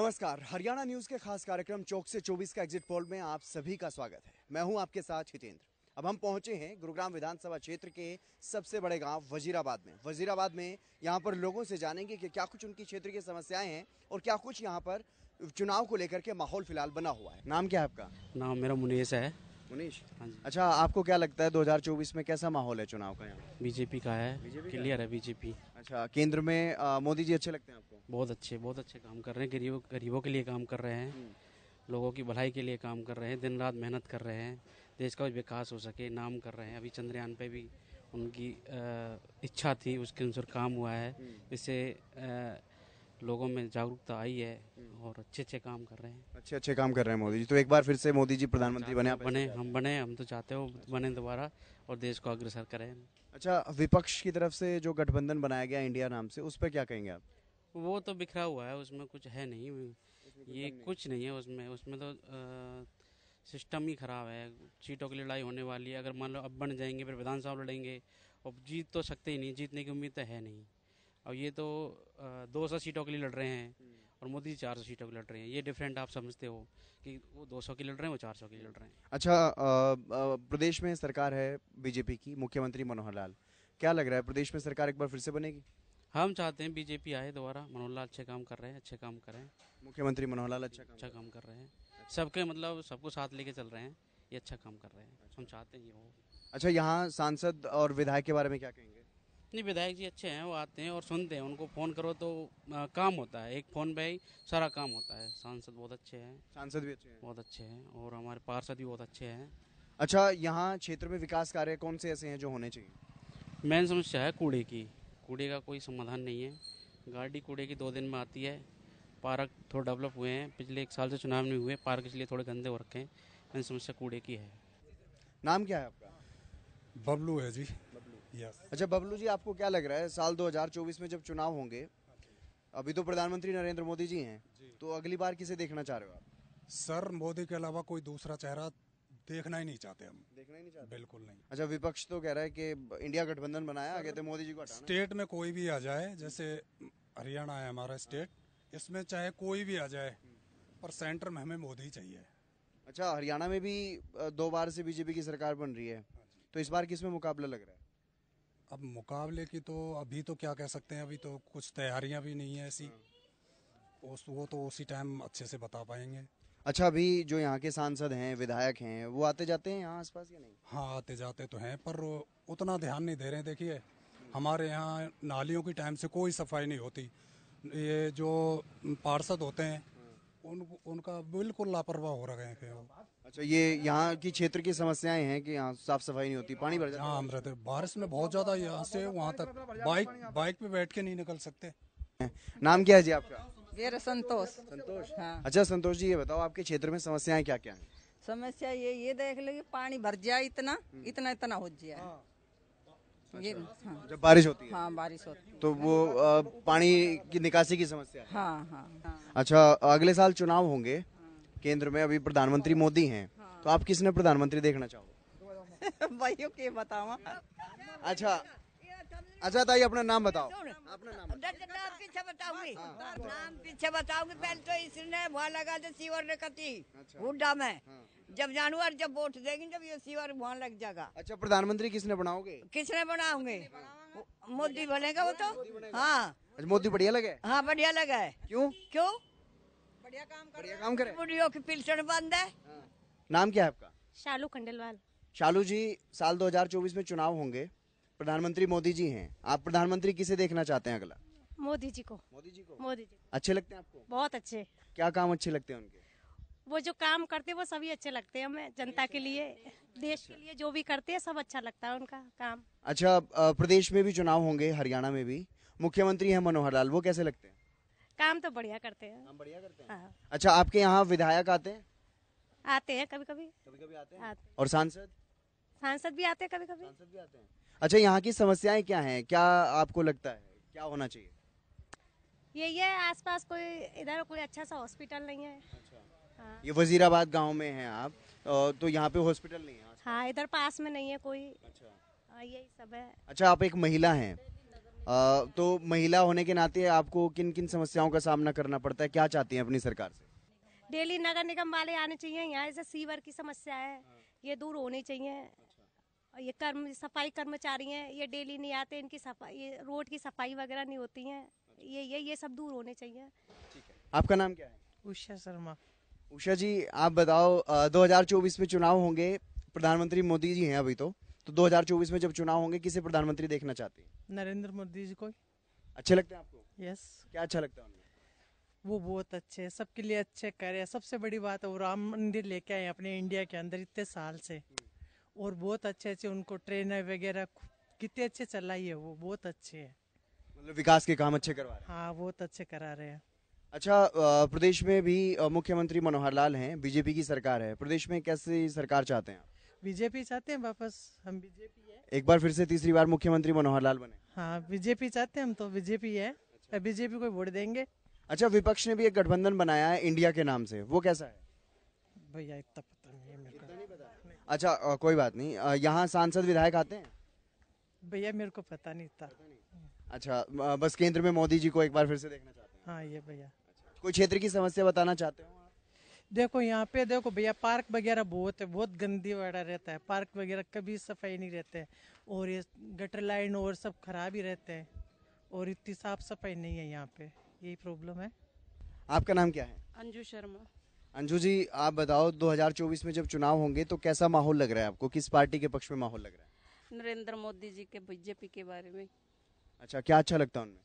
नमस्कार हरियाणा न्यूज के खास कार्यक्रम चौक से 24 का एग्जिट पोल में आप सभी का स्वागत है मैं हूं आपके साथ हितेंद्र अब हम पहुंचे हैं गुरुग्राम विधानसभा क्षेत्र के सबसे बड़े गांव वजीराबाद में वजीराबाद में यहां पर लोगों से जानेंगे कि क्या कुछ उनकी क्षेत्र की समस्याएं हैं और क्या कुछ यहाँ पर चुनाव को लेकर के माहौल फिलहाल बना हुआ है नाम क्या है आपका नाम मेरा मुनीस है मुनीश हाँ अच्छा आपको क्या लगता है 2024 में कैसा माहौल है चुनाव का यहाँ बीजेपी का है क्लियर है बीजेपी अच्छा केंद्र में मोदी जी अच्छे लगते हैं आपको बहुत अच्छे बहुत अच्छे काम कर रहे हैं गरीबों गरीबों के लिए काम कर रहे हैं हम्म। लोगों की भलाई के लिए काम कर रहे हैं दिन रात मेहनत कर रहे हैं देश का विकास हो सके नाम कर रहे हैं अभी चंद्रयान पे भी उनकी इच्छा थी उसके अनुसार काम हुआ है हम्म। इससे लोगों में जागरूकता आई है हम्म। और अच्छे अच्छे काम कर रहे हैं अच्छे अच्छे काम कर रहे हैं मोदी जी तो एक बार फिर से मोदी जी प्रधानमंत्री बने आप बने हम बने हम तो चाहते हो बने दोबारा और देश को अग्रसर करें अच्छा विपक्ष की तरफ से जो गठबंधन बनाया गया इंडिया नाम से उस पर क्या कहेंगे आप वो तो बिखरा हुआ है उसमें कुछ है नहीं ये कुछ नहीं है उसमें उसमें तो आ, सिस्टम ही ख़राब है सीटों की लड़ाई होने वाली है अगर मान लो अब बन जाएंगे फिर विधानसभा लड़ेंगे और जीत तो सकते ही नहीं जीतने की उम्मीद तो है नहीं और ये तो दो सौ सीटों के लिए लड़ रहे हैं हम्म। और मोदी जी चार सौ सीटों की लड़ रहे हैं ये डिफरेंट आप समझते हो कि वो सौ की लड़ रहे हैं वो सौ की लड़ रहे हैं अच्छा आ, आ, प्रदेश में सरकार है बीजेपी की मुख्यमंत्री मनोहर लाल क्या लग रहा है प्रदेश में सरकार एक बार फिर से बनेगी हम चाहते हैं बीजेपी आए दोबारा मनोहर लाल अच्छे काम कर रहे हैं अच्छे काम कर रहे हैं मुख्यमंत्री मनोहर लाल अच्छा अच्छा काम कर रहे हैं सबके मतलब सबको साथ लेके चल रहे हैं ये अच्छा काम कर रहे हैं हम चाहते हैं ये हो अच्छा यहाँ सांसद और विधायक के बारे में क्या कहेंगे नहीं विधायक जी अच्छे हैं वो आते हैं और सुनते हैं उनको फ़ोन करो तो आ, काम होता है एक फ़ोन पे ही सारा काम होता है सांसद बहुत अच्छे हैं सांसद भी अच्छे हैं बहुत अच्छे हैं और हमारे पार्षद भी बहुत अच्छे हैं अच्छा यहाँ क्षेत्र में विकास कार्य कौन से ऐसे हैं जो होने चाहिए मेन समस्या है कूड़े की कूड़े का कोई समाधान नहीं है गाड़ी कूड़े की दो दिन में आती है पार्क थोड़े डेवलप हुए हैं पिछले एक साल से चुनाव नहीं हुए पार्क इसलिए थोड़े गंदे हो रखे हैं मेन समस्या कूड़े की है नाम क्या है आपका बबलू है जी अच्छा बबलू जी आपको क्या लग रहा है साल 2024 में जब चुनाव होंगे अभी तो प्रधानमंत्री नरेंद्र मोदी जी हैं तो अगली बार किसे देखना चाह रहे हो आप सर मोदी के अलावा कोई दूसरा चेहरा देखना ही नहीं चाहते हम देखना ही नहीं चाहते बिल्कुल नहीं अच्छा विपक्ष तो कह रहा है कि इंडिया गठबंधन बनाया आगे तो मोदी जी को स्टेट में कोई भी आ जाए जैसे हरियाणा है हमारा स्टेट इसमें चाहे कोई भी आ जाए पर सेंटर में हमें मोदी चाहिए अच्छा हरियाणा में भी दो बार से बीजेपी की सरकार बन रही है हाँ तो इस बार किस में मुकाबला लग रहा है अब मुकाबले की तो अभी तो क्या कह सकते हैं अभी तो कुछ तैयारियां भी नहीं है ऐसी हाँ। उस वो तो उसी टाइम अच्छे से बता पाएंगे अच्छा अभी जो यहाँ के सांसद हैं विधायक हैं वो आते जाते हैं यहाँ आसपास या नहीं हाँ आते जाते तो हैं पर उतना ध्यान नहीं दे रहे देखिए हमारे यहाँ नालियों की टाइम से कोई सफाई नहीं होती ये जो पार्षद होते हैं हाँ। उन उनका बिल्कुल लापरवाह हो रहे हैं अच्छा ये यहाँ की क्षेत्र की समस्याएं हैं कि यहाँ साफ सफाई नहीं होती पानी भर जाता हाँ बारिश में बहुत ज्यादा यहाँ से वहाँ तक बाइक बाइक पे बैठ के नहीं निकल सकते नाम क्या है जी आपका मेरा संतोष संतोष हाँ। अच्छा संतोष जी ये बताओ आपके क्षेत्र में समस्याएं क्या क्या हैं समस्या ये ये देख लो पानी भर जाए इतना हम्म। इतना इतना हो जाए हाँ। ये अच्छा। हाँ। जब बारिश होती है हाँ बारिश होती है तो वो आ, पानी की निकासी की समस्या है हाँ हाँ अच्छा अगले साल चुनाव होंगे केंद्र में अभी प्रधानमंत्री मोदी हैं हाँ। तो आप किसने प्रधानमंत्री देखना चाहोगे भाई ओके बताओ अच्छा अच्छा ताई अपना नाम बताओ पीछे हाँ, हाँ, तो इसने लगा सीवर ने कती अच्छा। जब जानवर जब वोट देगी जब ये सीवर वहाँ लग जाएगा अच्छा प्रधानमंत्री किसने बनाओगे किसने बनाओगे मोदी बनेगा वो तो हाँ अच्छा, मोदी बढ़िया लगे हाँ बढ़िया लगा है क्यों क्यों बढ़िया काम करे की बंद है हाँ। नाम क्या है आपका शालू खंडेलवाल शालू जी साल 2024 में चुनाव होंगे प्रधानमंत्री मोदी जी हैं आप प्रधानमंत्री किसे देखना चाहते हैं अगला मोदी जी को मोदी जी को मोदी जी अच्छे लगते हैं आपको बहुत अच्छे क्या काम अच्छे लगते हैं उनके वो जो काम करते हैं वो सभी अच्छे लगते हैं हमें जनता के लिए देश के लिए जो भी करते हैं सब अच्छा लगता है उनका काम अच्छा प्रदेश में भी चुनाव होंगे हरियाणा में भी मुख्यमंत्री है मनोहर लाल वो कैसे लगते हैं काम तो बढ़िया करते हैं हम बढ़िया करते हैं हाँ। अच्छा आपके यहाँ विधायक आते हैं आते हैं कभी कभी कभी कभी आते हैं आते। और सांसद सांसद भी आते हैं कभी कभी सांसद भी आते हैं अच्छा यहाँ की समस्याएं क्या हैं क्या आपको लगता है क्या होना चाहिए यही है आसपास कोई इधर कोई अच्छा सा हॉस्पिटल नहीं है अच्छा। हाँ। ये वजीराबाद गांव में है आप तो यहाँ पे हॉस्पिटल नहीं है हाँ इधर पास में नहीं है कोई अच्छा हाँ, यही सब है अच्छा आप एक महिला हैं तो महिला होने के नाते आपको किन किन समस्याओं का सामना करना पड़ता है क्या चाहती हैं अपनी सरकार से डेली नगर निगम वाले आने चाहिए यहाँ से सीवर की समस्या है हाँ। ये दूर होनी चाहिए अच्छा। ये कर्म सफाई कर्मचारी हैं ये डेली नहीं आते इनकी सफाई रोड की सफाई वगैरह नहीं होती है अच्छा। ये ये ये सब दूर होने चाहिए आपका नाम क्या है उषा शर्मा उषा जी आप बताओ 2024 में चुनाव होंगे प्रधानमंत्री मोदी जी हैं अभी तो तो 2024 में जब चुनाव होंगे किसे प्रधानमंत्री देखना चाहते हैं नरेंद्र मोदी जी को अच्छे लगते हैं आपको यस क्या अच्छा लगता है वो बहुत अच्छे है सबके लिए अच्छे करे सबसे बड़ी बात है वो राम मंदिर लेके आए अपने इंडिया के अंदर इतने साल से हम्म। और बहुत अच्छे अच्छे उनको ट्रेनर वगैरह कितने अच्छे चलाई है वो बहुत अच्छे है मतलब विकास के काम अच्छे करवा रहे हैं हाँ बहुत अच्छे करा रहे हैं अच्छा प्रदेश में भी मुख्यमंत्री मनोहर लाल हैं बीजेपी की सरकार है प्रदेश में कैसी सरकार चाहते हैं आप बीजेपी चाहते हैं वापस हम बीजेपी है एक बार फिर से तीसरी बार मुख्यमंत्री मनोहर लाल बने हाँ बीजेपी चाहते हैं हम तो बीजेपी है अच्छा। बीजेपी को वोट देंगे अच्छा विपक्ष ने भी एक गठबंधन बनाया है इंडिया के नाम से वो कैसा है भैया इतना पता नहीं है मेरे को नहीं अच्छा आ, कोई बात नहीं यहाँ सांसद विधायक आते हैं भैया मेरे को पता नहीं था अच्छा बस केंद्र में मोदी जी को एक बार फिर से देखना चाहते हैं हाँ ये भैया अच्छा, कोई क्षेत्र की समस्या बताना चाहते हो देखो यहाँ पे देखो भैया पार्क वगैरह बहुत है बहुत गंदी वगैरह रहता है पार्क वगैरह कभी सफाई नहीं रहते और ये गटर लाइन और सब खराब ही रहते हैं और इतनी साफ सफाई नहीं है यहाँ पे यही प्रॉब्लम है आपका नाम क्या है अंजू शर्मा अंजू जी आप बताओ 2024 में जब चुनाव होंगे तो कैसा माहौल लग रहा है आपको किस पार्टी के पक्ष में माहौल लग रहा है नरेंद्र मोदी जी के बीजेपी के बारे में अच्छा क्या अच्छा लगता है उनमें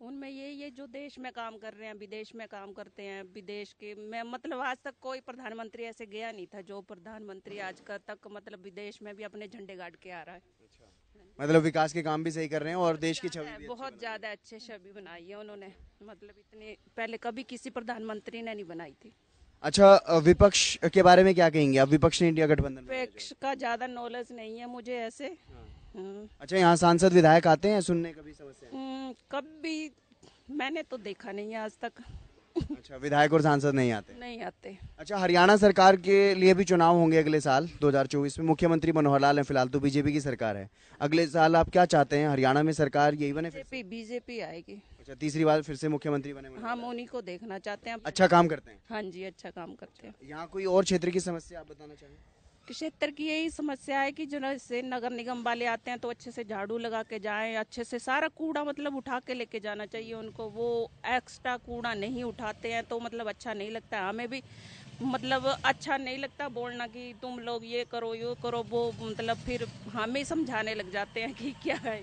उनमें ये ये जो देश में काम कर रहे हैं विदेश में काम करते हैं विदेश के मैं मतलब आज तक कोई प्रधानमंत्री ऐसे गया नहीं था जो प्रधानमंत्री आज कल तक मतलब विदेश में भी अपने झंडे गाड़ के आ रहा है मतलब विकास के काम भी सही कर रहे हैं और देश की छवि बहुत ज्यादा अच्छे छवि बनाई है उन्होंने मतलब इतने पहले कभी किसी प्रधानमंत्री ने नहीं बनाई थी अच्छा विपक्ष के बारे में क्या कहेंगे आप विपक्ष ने इंडिया गठबंधन विपक्ष का ज्यादा नॉलेज नहीं है मुझे ऐसे हाँ। हाँ। अच्छा यहाँ सांसद विधायक आते हैं सुनने कभी समस्या हम्म, कभी मैंने तो देखा नहीं है आज तक अच्छा विधायक और सांसद नहीं आते नहीं आते अच्छा हरियाणा सरकार के लिए भी चुनाव होंगे अगले साल 2024 में मुख्यमंत्री मनोहर लाल है फिलहाल तो बीजेपी की सरकार है अगले साल आप क्या चाहते हैं हरियाणा में सरकार यही बने बीजेपी बीजेपी आएगी अच्छा तीसरी बार फिर से मुख्यमंत्री बने हम उन्हीं हाँ, को देखना चाहते हैं अच्छा काम करते हैं हाँ जी अच्छा काम करते हैं अच्छा, यहाँ कोई और क्षेत्र की समस्या आप बताना चाहें क्षेत्र की यही समस्या है कि जो जैसे नगर निगम वाले आते हैं तो अच्छे से झाड़ू लगा के जाएं अच्छे से सारा कूड़ा मतलब उठा के लेके जाना चाहिए उनको वो एक्स्ट्रा कूड़ा नहीं उठाते हैं तो मतलब अच्छा नहीं लगता हमें भी मतलब अच्छा नहीं लगता बोलना कि तुम लोग ये करो ये करो वो मतलब फिर हमें समझाने लग जाते हैं कि क्या है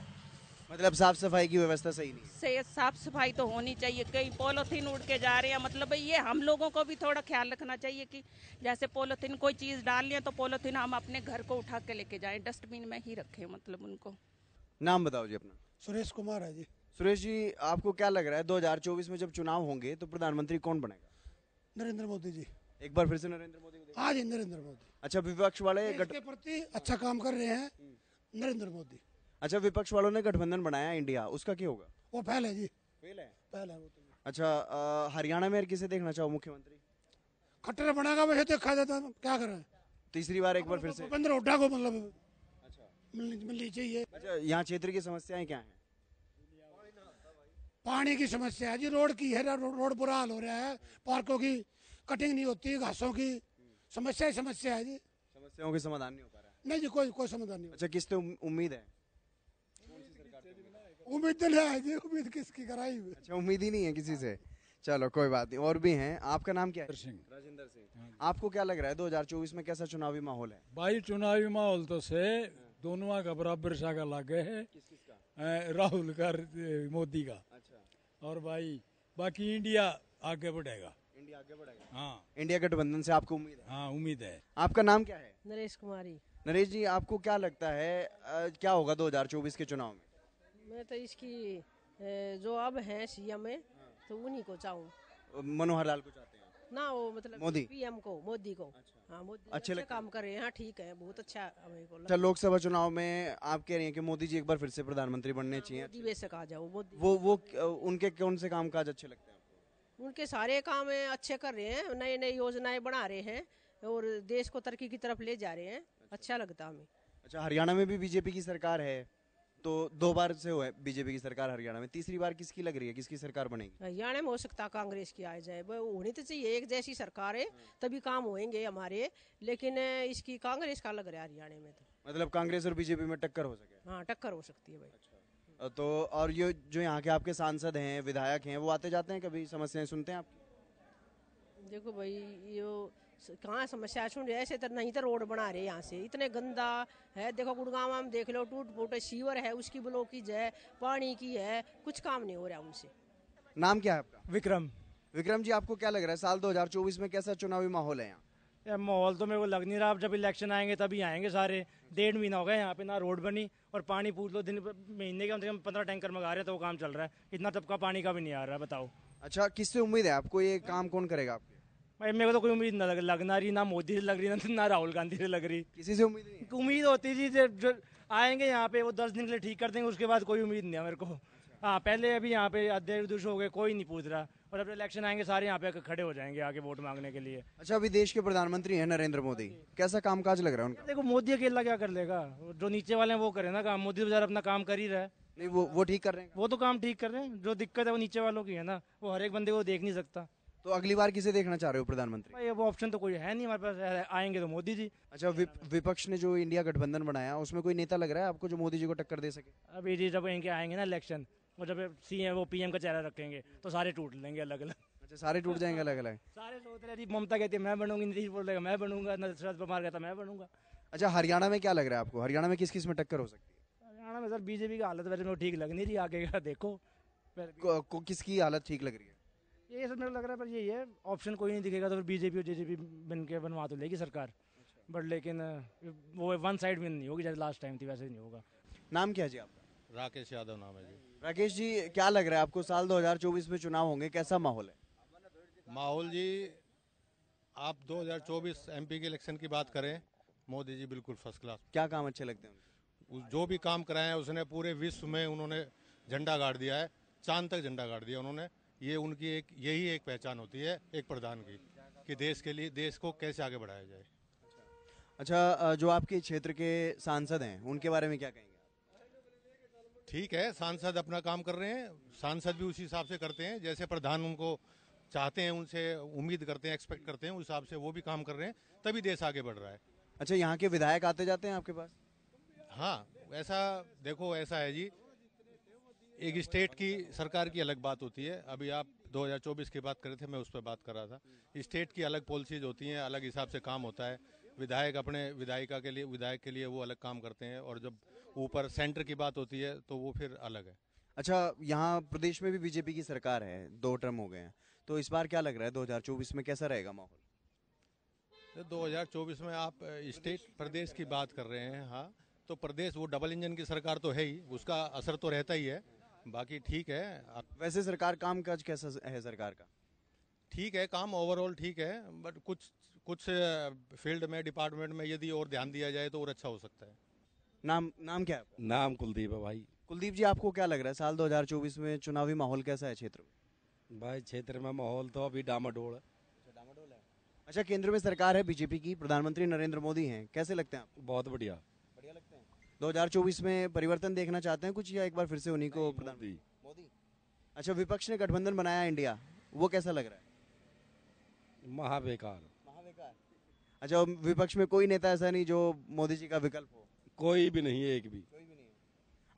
मतलब साफ सफाई की व्यवस्था सही नहीं से साफ सफाई तो होनी चाहिए कई पॉलोथीन उड़ के जा रहे हैं मतलब ये हम लोगों को भी थोड़ा ख्याल रखना चाहिए कि जैसे पॉलोथीन कोई चीज़ डाल लिया तो पॉलोथीन हम अपने घर को उठा के लेके जाए डस्टबिन में ही रखे मतलब उनको नाम बताओ जी अपना सुरेश कुमार है जी सुरेश जी आपको क्या लग रहा है दो में जब चुनाव होंगे तो प्रधानमंत्री कौन बनेगा नरेंद्र मोदी जी एक बार फिर से नरेंद्र मोदी हाँ जी नरेंद्र मोदी अच्छा विपक्ष वाले के प्रति अच्छा काम कर रहे हैं नरेंद्र मोदी अच्छा विपक्ष वालों ने गठबंधन बनाया इंडिया उसका क्या होगा वो फेल है जी फेल है फेल है वो तो अच्छा हरियाणा में किसे देखना चाहो मुख्यमंत्री खट्टर बनेगा वैसे देखा जाता तो क्या कर रहे हैं तीसरी बार एक बार फिर तो से भूपेंद्र हुड्डा को मतलब अच्छा मिलनी चाहिए अच्छा यहाँ क्षेत्र की समस्याएं क्या हैं पानी की समस्या है जी रोड की है रोड बुरा हाल हो रहा है पार्कों की कटिंग नहीं होती घासों की समस्या ही समस्या है जी समस्याओं के समाधान नहीं हो पा रहा है नहीं जी कोई कोई समाधान नहीं अच्छा किससे उम्मीद है उम्मीद तो नहीं आएगी उम्मीद किसकी कराई हुई अच्छा उम्मीद ही नहीं है किसी से चलो कोई बात नहीं और भी हैं आपका नाम क्या है सिंह राजेंद्र सिंह आपको क्या लग रहा है 2024 में कैसा चुनावी माहौल है भाई चुनावी माहौल तो से दोनों का बराबर सा का लागे है राहुल का मोदी का अच्छा। और भाई बाकी इंडिया आगे बढ़ेगा इंडिया आगे बढ़ेगा हाँ इंडिया गठबंधन से आपको उम्मीद है हाँ उम्मीद है आपका नाम क्या है नरेश कुमारी नरेश जी आपको क्या लगता है क्या होगा दो के चुनाव में मैं तो इसकी जो अब है सीएम है तो उन्हीं को चाहूँ मनोहर लाल को चाहते हैं ना वो मतलब मोदी पीएम को मोदी को अच्छा, हाँ मोदी अच्छे, काम कर रहे हैं हाँ, ठीक है बहुत अच्छा अच्छा लोकसभा चुनाव में आप कह रही हैं कि मोदी जी एक बार फिर से प्रधानमंत्री बनने हाँ, चाहिए मोदी कहा जाओ मोदी वो वो उनके कौन से काम काज अच्छे लगते हैं उनके सारे काम अच्छे कर रहे हैं नई नई योजनाएं बना रहे हैं और देश को तरक्की की तरफ ले जा रहे हैं अच्छा, अच्छा लगता हमें अच्छा हरियाणा में भी बीजेपी की सरकार है तो दो बार से हुआ है बीजेपी की सरकार हरियाणा में तीसरी बार किसकी लग रही है किसकी सरकार बनेगी हरियाणा में हो सकता कांग्रेस की आ जाए वो होनी तो चाहिए एक जैसी सरकार है हाँ। तभी काम होएंगे हमारे लेकिन इसकी कांग्रेस का लग रहा है हरियाणा में तो मतलब कांग्रेस और बीजेपी में टक्कर हो सके हाँ टक्कर हो सकती है भाई अच्छा। तो और ये जो यहाँ के आपके सांसद हैं विधायक हैं वो आते जाते हैं कभी समस्याएं सुनते हैं आप देखो भाई ये कहाँ समस्या सुन रहे ऐसे तो नहीं तो रोड बना रहे यहाँ से इतने गंदा है देखो गुड़गांव में देख लो टूट फूटे शीवर है उसकी ब्लॉकेज है पानी की है कुछ काम नहीं हो रहा उनसे नाम क्या है आपका विक्रम विक्रम जी आपको क्या लग रहा है साल 2024 में कैसा चुनावी माहौल है यहाँ यार माहौल तो मेरे को लग नहीं रहा जब इलेक्शन आएंगे तभी आएंगे सारे डेढ़ महीना हो गया यहाँ पे ना रोड बनी और पानी पूछ लो दिन महीने के कम से कम पंद्रह टैंकर मंगा रहे हैं तो वो काम चल रहा है इतना तबका पानी का भी नहीं आ रहा है बताओ अच्छा किससे उम्मीद है आपको ये काम कौन करेगा आपको भाई मेरे को तो कोई उम्मीद ना लग लगना रही ना मोदी से लग रही ना, ना राहुल गांधी से लग रही किसी से उम्मीद नहीं उम्मीद होती थी जब जो आएंगे यहाँ पे वो दस दिन के लिए ठीक कर देंगे उसके बाद कोई उम्मीद नहीं है मेरे को अच्छा। हाँ पहले अभी यहाँ पे अध्यक्ष उध्यक्ष हो गए कोई नहीं पूछ रहा और अब इलेक्शन आएंगे सारे यहाँ पे खड़े हो जाएंगे आगे वोट मांगने के लिए अच्छा अभी देश के प्रधानमंत्री हैं नरेंद्र मोदी कैसा कामकाज लग रहा है उनका देखो मोदी अकेला क्या कर लेगा जो नीचे वाले हैं वो करे ना काम मोदी तो बाजार अपना काम कर ही रहा है नहीं वो वो ठीक कर रहे हैं वो तो काम ठीक कर रहे हैं जो दिक्कत है वो नीचे वालों की है ना वो हर एक बंदे को देख नहीं सकता तो अगली बार किसे देखना चाह रहे हो प्रधानमंत्री भाई वो ऑप्शन तो कोई है नहीं हमारे पास आएंगे तो मोदी जी अच्छा वि, विपक्ष ने जो इंडिया गठबंधन बनाया उसमें कोई नेता लग रहा है आपको जो मोदी जी को टक्कर दे सके अब जी जब इनके आएंगे ना इलेक्शन और जब सी वो पीएम का चेहरा रखेंगे तो सारे टूट लेंगे अलग अलग अच्छा सारे टूट जाएंगे अलग अलग सारे सोच तो रहे जी ममता कहती है मैं बनूंगी नीतीश बोलेगा मैं बनूंगा नशरत पवार कहता मैं बनूंगा अच्छा हरियाणा में क्या लग रहा है आपको हरियाणा में किस किस में टक्कर हो सकती है हरियाणा में सर बीजेपी की हालत वैसे ठीक लग नहीं रही आगे का देखो किसकी हालत ठीक लग रही है ये सब मेरे को लग रहा है पर यही है ऑप्शन कोई नहीं दिखेगा तो फिर बीजेपी और जेजेपी बन के बनवा तो लेगी सरकार बट अच्छा। लेकिन वो वन साइड विन नहीं होगी जैसे लास्ट टाइम थी वैसे नहीं होगा नाम क्या जी आपका राकेश यादव नाम है जी राकेश जी क्या लग रहा है आपको साल 2024 में चुनाव होंगे कैसा माहौल है माहौल जी आप 2024 एमपी के इलेक्शन की बात करें मोदी जी बिल्कुल फर्स्ट क्लास क्या काम अच्छे लगते हैं जो भी काम कराए हैं उसने पूरे विश्व में उन्होंने झंडा गाड़ दिया है चांद तक झंडा गाड़ दिया उन्होंने ये उनकी एक यही एक पहचान होती है एक प्रधान की कि देश के लिए देश को कैसे आगे बढ़ाया जाए अच्छा जो आपके क्षेत्र के सांसद हैं उनके बारे में क्या कहेंगे ठीक है सांसद अपना काम कर रहे हैं सांसद भी उसी हिसाब से करते हैं जैसे प्रधान उनको चाहते हैं उनसे उम्मीद करते हैं एक्सपेक्ट करते हैं उस हिसाब से वो भी काम कर रहे हैं तभी देश आगे बढ़ रहा है अच्छा यहाँ के विधायक आते जाते हैं आपके पास हाँ ऐसा देखो ऐसा है जी एक स्टेट की सरकार की अलग बात होती है अभी आप 2024 की बात कर रहे थे मैं उस पर बात कर रहा था स्टेट की अलग पॉलिसीज होती हैं अलग हिसाब से काम होता है विधायक अपने विधायिका के लिए विधायक के लिए वो अलग काम करते हैं और जब ऊपर सेंटर की बात होती है तो वो फिर अलग है अच्छा यहाँ प्रदेश में भी बीजेपी की सरकार है दो टर्म हो गए हैं तो इस बार क्या लग रहा है दो में कैसा रहेगा माहौल 2024 तो में आप स्टेट प्रदेश की बात कर रहे हैं हाँ तो प्रदेश वो डबल इंजन की सरकार तो है ही उसका असर तो रहता ही है बाकी ठीक है आप... वैसे सरकार काम काज कैसा है सरकार का ठीक है काम ओवरऑल ठीक है बट कुछ कुछ फील्ड में डिपार्टमेंट में यदि और ध्यान दिया जाए तो और अच्छा हो सकता है नाम नाम क्या है नाम कुलदीप है भाई कुलदीप जी आपको क्या लग रहा है साल 2024 में चुनावी माहौल कैसा है क्षेत्र में भाई क्षेत्र में माहौल तो अभी डामाडोल है अच्छा, डामाडोल है अच्छा केंद्र में सरकार है बीजेपी की प्रधानमंत्री नरेंद्र मोदी हैं कैसे लगते हैं आप बहुत बढ़िया 2024 में परिवर्तन देखना चाहते हैं कुछ या एक बार फिर से उन्हीं को प्रधान मोदी अच्छा विपक्ष ने गठबंधन बनाया इंडिया वो कैसा लग रहा है महाबेकार महाबेकार अच्छा विपक्ष में कोई नेता ऐसा नहीं जो मोदी जी का विकल्प हो कोई भी नहीं है एक भी कोई भी नहीं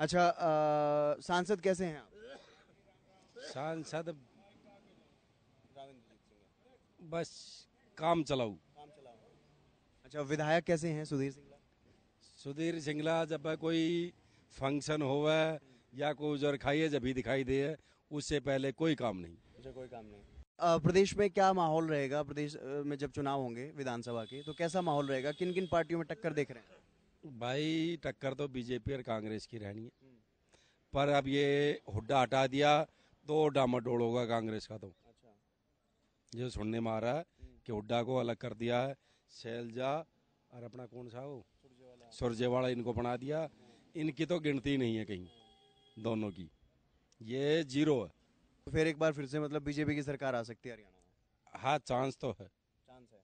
अच्छा आ, सांसद कैसे हैं सांसद बस काम चलाऊ काम चलाऊ अच्छा विधायक कैसे हैं सुधीर सिंह सुधीर सिंगला जब कोई फंक्शन हो या कोई जर है जब भी दिखाई दे उससे पहले कोई काम नहीं मुझे कोई काम नहीं प्रदेश में क्या माहौल रहेगा प्रदेश में जब चुनाव होंगे विधानसभा के तो कैसा माहौल रहेगा किन किन पार्टियों में टक्कर देख रहे हैं भाई टक्कर तो बीजेपी और कांग्रेस की रहनी है पर अब ये हुड्डा हटा दिया तो डामाडोल होगा कांग्रेस का तो अच्छा। जो सुनने में आ रहा है कि हुड्डा को अलग कर दिया है शैलजा और अपना कौन सा हो सुरजेवाड़ा इनको बना दिया इनकी तो गिनती नहीं है कहीं दोनों की ये जीरो है तो फिर एक बार फिर से मतलब बीजेपी की सरकार आ सकती है हरियाणा हाँ चांस तो है चांस है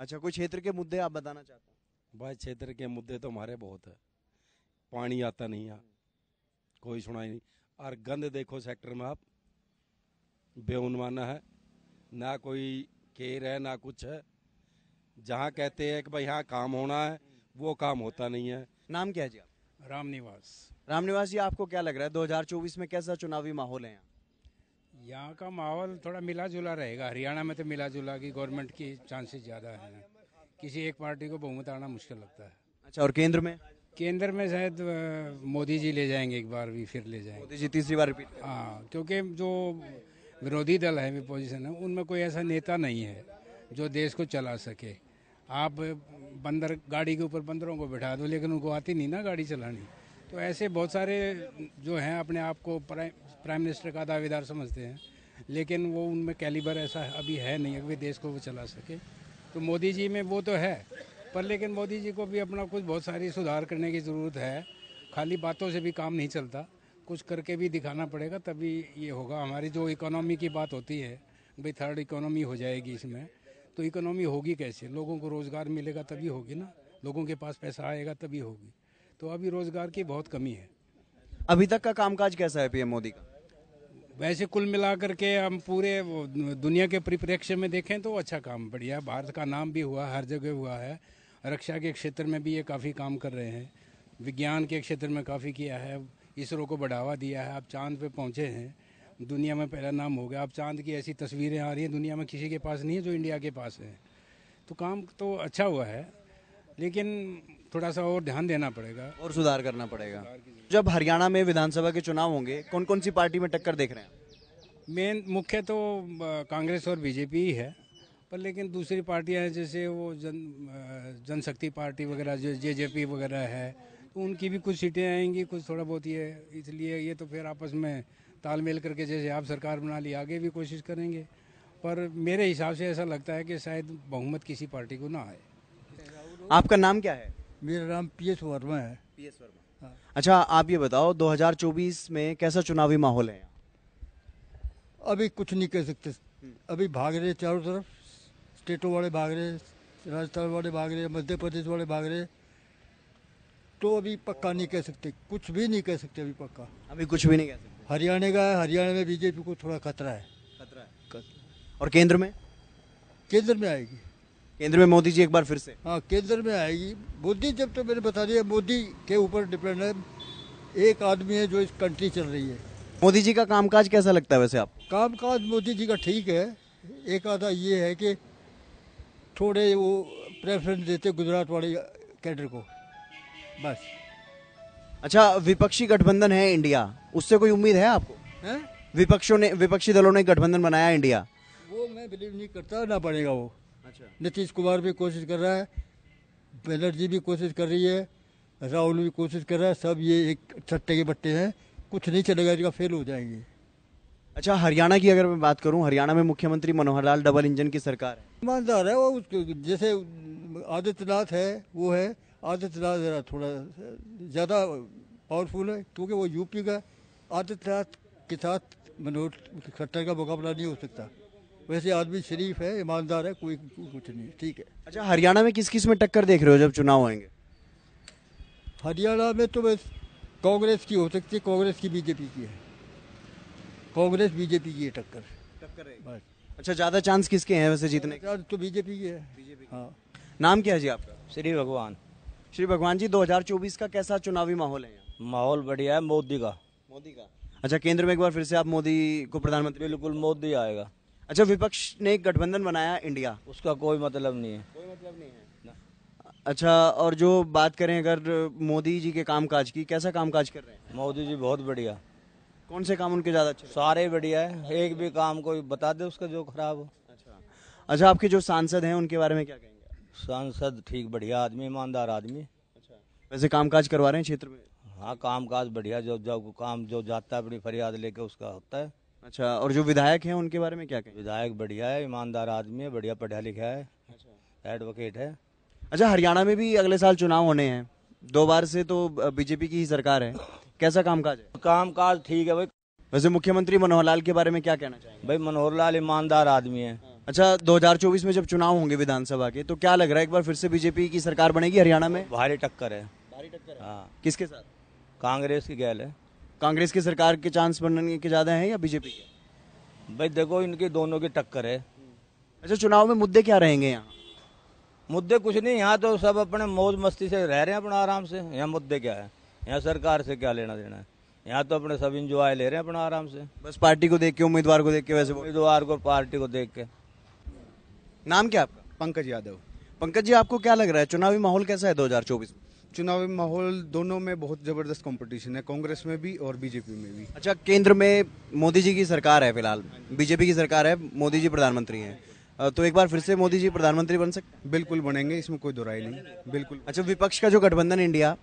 अच्छा कोई क्षेत्र के मुद्दे आप बताना चाहते हैं भाई क्षेत्र के मुद्दे तो हमारे बहुत है पानी आता नहीं है कोई सुनाई नहीं और गंद देखो सेक्टर में आप बेउनवाना है ना कोई केयर है ना कुछ है जहाँ कहते हैं कि भाई यहाँ काम होना है वो काम होता नहीं है नाम क्या जी जी निवास रामनिवास रामनिवास जी आपको क्या लग रहा है 2024 में कैसा चुनावी माहौल है यहाँ यहाँ का माहौल थोड़ा मिला जुला रहेगा हरियाणा में तो मिला जुला की गवर्नमेंट की चांसेस ज़्यादा है किसी एक पार्टी को बहुमत आना मुश्किल लगता है अच्छा और केंद्र में केंद्र में शायद मोदी जी ले जाएंगे एक बार भी फिर ले जाएंगे मोदी जी तीसरी बार रिपीट हाँ क्योंकि जो विरोधी दल है विपोजिशन है उनमें कोई ऐसा नेता नहीं है जो देश को चला सके आप बंदर गाड़ी के ऊपर बंदरों को बैठा दो लेकिन उनको आती नहीं ना गाड़ी चलानी तो ऐसे बहुत सारे जो हैं अपने आप को प्राइम मिनिस्टर का दावेदार समझते हैं लेकिन वो उनमें कैलिबर ऐसा अभी है नहीं अभी देश को वो चला सके तो मोदी जी में वो तो है पर लेकिन मोदी जी को भी अपना कुछ बहुत सारी सुधार करने की ज़रूरत है खाली बातों से भी काम नहीं चलता कुछ करके भी दिखाना पड़ेगा तभी ये होगा हमारी जो इकोनॉमी की बात होती है भाई थर्ड इकोनॉमी हो जाएगी इसमें तो इकोनॉमी होगी कैसे लोगों को रोज़गार मिलेगा तभी होगी ना लोगों के पास पैसा आएगा तभी होगी तो अभी रोज़गार की बहुत कमी है अभी तक का कामकाज कैसा है पीएम मोदी का वैसे कुल मिलाकर के हम पूरे दुनिया के परिप्रेक्ष्य में देखें तो अच्छा काम बढ़िया भारत का नाम भी हुआ हर जगह हुआ है रक्षा के क्षेत्र में भी ये काफ़ी काम कर रहे हैं विज्ञान के क्षेत्र में काफ़ी किया है इसरो को बढ़ावा दिया है आप चांद पे पहुँचे हैं दुनिया में पहला नाम हो गया आप चांद की ऐसी तस्वीरें आ रही हैं दुनिया में किसी के पास नहीं है जो इंडिया के पास है तो काम तो अच्छा हुआ है लेकिन थोड़ा सा और ध्यान देना पड़ेगा और सुधार करना पड़ेगा जब हरियाणा में विधानसभा के चुनाव होंगे कौन कौन सी पार्टी में टक्कर देख रहे हैं मेन मुख्य तो कांग्रेस और बीजेपी ही है पर लेकिन दूसरी पार्टियां हैं जैसे वो जन जनशक्ति पार्टी वगैरह जो जे जे पी वगैरह है तो उनकी भी कुछ सीटें आएंगी कुछ थोड़ा बहुत ये इसलिए ये तो फिर आपस में तालमेल करके जैसे आप सरकार बना ली आगे भी कोशिश करेंगे पर मेरे हिसाब से ऐसा लगता है कि शायद बहुमत किसी पार्टी को ना आए आपका नाम क्या है मेरा नाम पी एस वर्मा है पी एस वर्मा हाँ। अच्छा आप ये बताओ 2024 में कैसा चुनावी माहौल है अभी कुछ नहीं कह सकते हम्म। अभी भाग रहे चारों तरफ स्टेटों वाले भाग रहे राजस्थान वाले भाग रहे मध्य प्रदेश वाले भाग रहे तो अभी पक्का नहीं कह सकते कुछ भी नहीं कह सकते अभी पक्का अभी कुछ भी नहीं कह सकते हरियाणा का है हरियाणा में बीजेपी को थोड़ा खतरा है खतरा है और केंद्र में केंद्र में आएगी केंद्र में मोदी जी एक बार फिर से हाँ केंद्र में आएगी मोदी जब तो मैंने बता दिया मोदी के ऊपर डिपेंड है एक आदमी है जो इस कंट्री चल रही है मोदी जी का कामकाज कैसा लगता है वैसे आप कामकाज मोदी जी का ठीक है एक आधा ये है कि थोड़े वो प्रेफरेंस देते गुजरात वाले कैडर को बस अच्छा विपक्षी गठबंधन है इंडिया उससे कोई उम्मीद है आपको विपक्षों ने विपक्षी दलों ने गठबंधन बनाया इंडिया वो मैं बिलीव नहीं करता ना पड़ेगा वो अच्छा नीतीश कुमार भी कोशिश कर रहा है बनर्जी भी कोशिश कर रही है राहुल भी कोशिश कर रहा है सब ये एक सट्टे के बट्टे हैं कुछ नहीं चलेगा इसका फेल हो जाएंगे अच्छा हरियाणा की अगर मैं बात करूं हरियाणा में मुख्यमंत्री मनोहर लाल डबल इंजन की सरकार है ईमानदार है वो उसको जैसे आदित्यनाथ है वो है आदित्यनाथ जरा थोड़ा ज़्यादा पावरफुल है क्योंकि वो यूपी का आदित्यनाथ के साथ मनोज खट्टर का मुकाबला नहीं हो सकता वैसे आदमी शरीफ है ईमानदार है कोई कुछ नहीं ठीक है अच्छा हरियाणा में किस किस में टक्कर देख रहे हो जब चुनाव आएंगे हरियाणा में तो बस कांग्रेस की हो सकती है कांग्रेस की बीजेपी की है कांग्रेस बीजेपी की है टक्कर टक्कर बस अच्छा ज़्यादा चांस किसके हैं वैसे जीतने का तो बीजेपी की है बीजेपी हाँ नाम क्या है जी आपका श्री भगवान श्री भगवान जी 2024 का कैसा चुनावी माहौल है माहौल बढ़िया है मोदी का मोदी का अच्छा केंद्र में एक बार फिर से आप मोदी को प्रधानमंत्री बिल्कुल मोदी आएगा अच्छा विपक्ष ने एक गठबंधन बनाया इंडिया उसका कोई मतलब नहीं है कोई मतलब नहीं है अच्छा और जो बात करें अगर मोदी जी के कामकाज की कैसा कामकाज कर रहे हैं मोदी जी बहुत बढ़िया कौन से काम उनके ज़्यादा अच्छे सारे बढ़िया है एक भी काम कोई बता दे उसका जो खराब हो अच्छा अच्छा आपके जो सांसद हैं उनके बारे में क्या कहेंगे सांसद ठीक बढ़िया आदमी ईमानदार आदमी अच्छा वैसे कामकाज करवा रहे हैं क्षेत्र में हाँ काम काज बढ़िया जो जो काम जो जाता है अपनी फरियाद लेके उसका होता है अच्छा और जो विधायक हैं उनके बारे में क्या कहें विधायक बढ़िया है ईमानदार आदमी है बढ़िया पढ़ा लिखा है अच्छा एडवोकेट है अच्छा हरियाणा में भी अगले साल चुनाव होने हैं दो बार से तो बीजेपी की ही सरकार है कैसा काम काज है काम काज ठीक है भाई वैसे मुख्यमंत्री मनोहर लाल के बारे में क्या कहना चाहेंगे भाई मनोहर लाल ईमानदार आदमी है अच्छा 2024 में जब चुनाव होंगे विधानसभा के तो क्या लग रहा है एक बार फिर से बीजेपी की सरकार बनेगी हरियाणा में भारी टक्कर है भारी टक्कर है हाँ किसके साथ कांग्रेस की गैल है कांग्रेस की सरकार के चांस बनने के ज़्यादा हैं या बीजेपी के भाई देखो इनकी दोनों की टक्कर है अच्छा चुनाव में मुद्दे क्या रहेंगे यहाँ मुद्दे कुछ नहीं यहाँ तो सब अपने मौज मस्ती से रह रहे हैं अपना आराम से यहाँ मुद्दे क्या है यहाँ सरकार से क्या लेना देना है यहाँ तो अपने सब इंजॉय ले रहे हैं अपना आराम से बस पार्टी को देख के उम्मीदवार को देख के वैसे उम्मीदवार को पार्टी को देख के नाम क्या आपका पंकज यादव पंकज जी आपको क्या लग रहा है चुनावी माहौल कैसा है दो में चुनावी माहौल दोनों में बहुत ज़बरदस्त कंपटीशन है कांग्रेस में भी और बीजेपी में भी अच्छा केंद्र में मोदी जी की सरकार है फिलहाल बीजेपी की सरकार है मोदी जी प्रधानमंत्री हैं तो एक बार फिर से मोदी जी प्रधानमंत्री बन सकते बिल्कुल बनेंगे इसमें कोई दोराई नहीं बिल्कुल अच्छा विपक्ष का जो गठबंधन इंडिया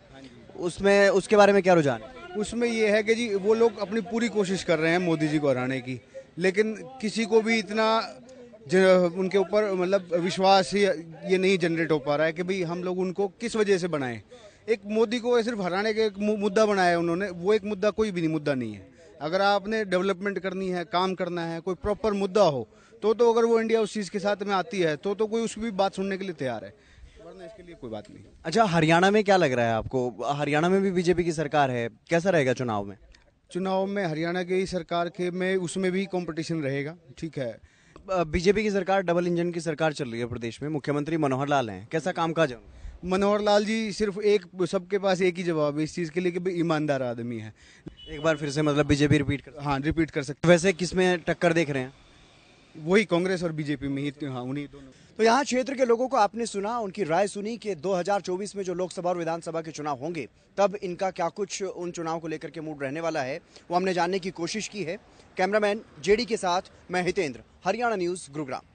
उसमें उसके बारे में क्या रुझान उसमें यह है कि जी वो लोग अपनी पूरी कोशिश कर रहे हैं मोदी जी को हराने की लेकिन किसी को भी इतना उनके ऊपर मतलब विश्वास ही ये नहीं जनरेट हो पा रहा है कि भाई हम लोग उनको किस वजह से बनाएं एक मोदी को सिर्फ हराने का एक मुद्दा बनाया है उन्होंने वो एक मुद्दा कोई भी नहीं मुद्दा नहीं है अगर आपने डेवलपमेंट करनी है काम करना है कोई प्रॉपर मुद्दा हो तो तो अगर वो इंडिया उस चीज़ के साथ में आती है तो तो कोई उसकी भी बात सुनने के लिए तैयार है वरना इसके लिए कोई बात नहीं अच्छा हरियाणा में क्या लग रहा है आपको हरियाणा में भी बीजेपी की सरकार है कैसा रहेगा चुनाव में चुनाव में हरियाणा की सरकार के में उसमें भी कॉम्पिटिशन रहेगा ठीक है बीजेपी की सरकार डबल इंजन की सरकार चल रही है प्रदेश में मुख्यमंत्री मनोहर लाल हैं कैसा काम काज है मनोहर लाल जी सिर्फ एक सबके पास एक ही जवाब है इस चीज़ के लिए कि भाई ईमानदार आदमी है एक बार फिर से मतलब बीजेपी रिपीट कर हाँ रिपीट कर सकते वैसे किस में टक्कर देख रहे हैं वही कांग्रेस और बीजेपी में ही हाँ उन्हीं दोनों तो यहाँ क्षेत्र के लोगों को आपने सुना उनकी राय सुनी कि 2024 में जो लोकसभा और विधानसभा के चुनाव होंगे तब इनका क्या कुछ उन चुनाव को लेकर के मूड रहने वाला है वो हमने जानने की कोशिश की है कैमरामैन जेडी के साथ मैं हितेंद्र हरियाणा न्यूज गुरुग्राम